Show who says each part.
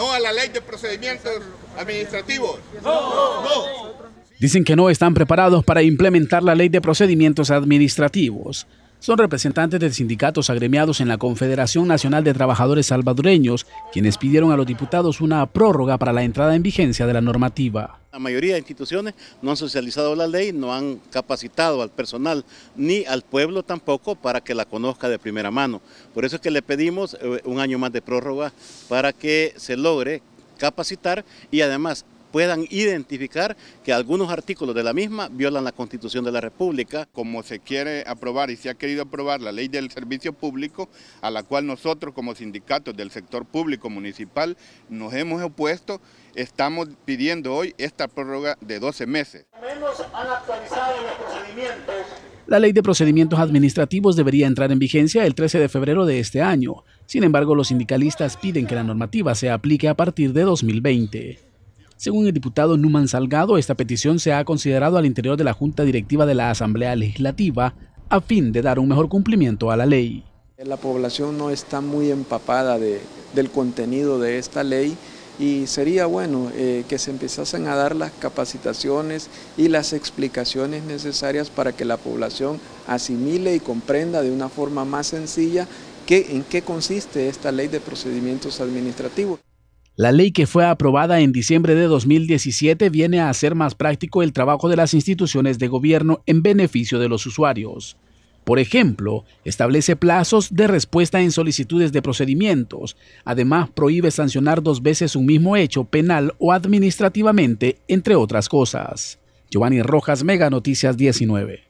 Speaker 1: No a la ley de procedimientos administrativos.
Speaker 2: Dicen que no están preparados para implementar la ley de procedimientos administrativos. Son representantes de sindicatos agremiados en la Confederación Nacional de Trabajadores Salvadoreños, quienes pidieron a los diputados una prórroga para la entrada en vigencia de la normativa
Speaker 3: mayoría de instituciones no han socializado la ley, no han capacitado al personal ni al pueblo tampoco para que la conozca de primera mano. Por eso es que le pedimos eh, un año más de prórroga para que se logre capacitar y además puedan identificar que algunos artículos de la misma violan la Constitución de la República. Como se quiere aprobar y se ha querido aprobar la
Speaker 1: ley del servicio público, a la cual nosotros como sindicatos del sector público municipal nos hemos opuesto, estamos pidiendo hoy esta prórroga de 12 meses.
Speaker 4: han actualizado los procedimientos
Speaker 2: la ley de procedimientos administrativos debería entrar en vigencia el 13 de febrero de este año. Sin embargo, los sindicalistas piden que la normativa se aplique a partir de 2020. Según el diputado Numan Salgado, esta petición se ha considerado al interior de la Junta Directiva de la Asamblea Legislativa a fin de dar un mejor cumplimiento a la ley.
Speaker 4: La población no está muy empapada del contenido de esta ley y sería bueno eh, que se empezasen a dar las capacitaciones y las explicaciones necesarias para que la población asimile y comprenda de una forma más sencilla en qué consiste esta ley de procedimientos administrativos.
Speaker 2: La ley que fue aprobada en diciembre de 2017 viene a hacer más práctico el trabajo de las instituciones de gobierno en beneficio de los usuarios. Por ejemplo, establece plazos de respuesta en solicitudes de procedimientos. Además, prohíbe sancionar dos veces un mismo hecho penal o administrativamente, entre otras cosas. Giovanni Rojas, Mega Noticias 19.